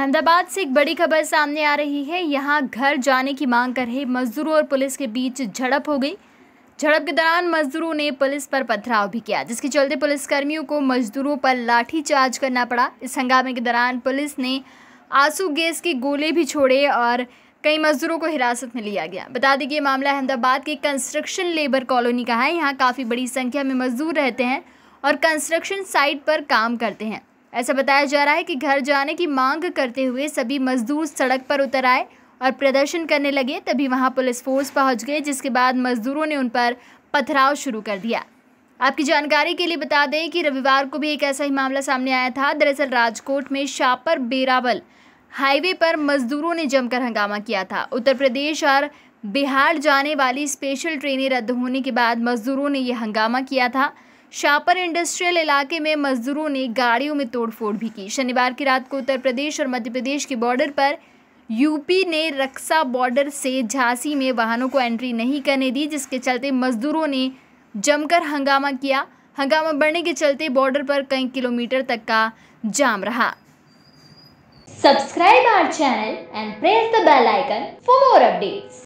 अहमदाबाद से एक बड़ी खबर सामने आ रही है यहाँ घर जाने की मांग कर रहे मजदूरों और पुलिस के बीच झड़प हो गई झड़प के दौरान मजदूरों ने पुलिस पर पथराव भी किया जिसके चलते पुलिसकर्मियों को मजदूरों पर लाठीचार्ज करना पड़ा इस हंगामे के दौरान पुलिस ने आंसू गैस के गोले भी छोड़े और कई मजदूरों को हिरासत में लिया गया बता दें कि ये मामला अहमदाबाद के कंस्ट्रक्शन लेबर कॉलोनी का है यहाँ काफ़ी बड़ी संख्या में मजदूर रहते हैं और कंस्ट्रक्शन साइट पर काम करते हैं ऐसा बताया जा रहा है कि घर जाने की मांग करते हुए सभी मजदूर सड़क पर उतर आए और प्रदर्शन करने लगे तभी वहां पुलिस फोर्स पहुंच गए जिसके बाद मजदूरों ने उन पर पथराव शुरू कर दिया आपकी जानकारी के लिए बता दें कि रविवार को भी एक ऐसा ही मामला सामने आया था दरअसल राजकोट में शापर बेरावल हाईवे पर मजदूरों ने जमकर हंगामा किया था उत्तर प्रदेश और बिहार जाने वाली स्पेशल ट्रेनें रद्द होने के बाद मजदूरों ने यह हंगामा किया था शापर इंडस्ट्रियल इलाके में मजदूरों ने गाड़ियों में तोड़फोड़ भी की शनिवार की रात को उत्तर प्रदेश और मध्य प्रदेश के बॉर्डर पर यूपी ने रक्सा बॉर्डर से झांसी में वाहनों को एंट्री नहीं करने दी जिसके चलते मजदूरों ने जमकर हंगामा किया हंगामा बढ़ने के चलते बॉर्डर पर कई किलोमीटर तक का जाम रहा subscribe our channel and press the bell icon for more updates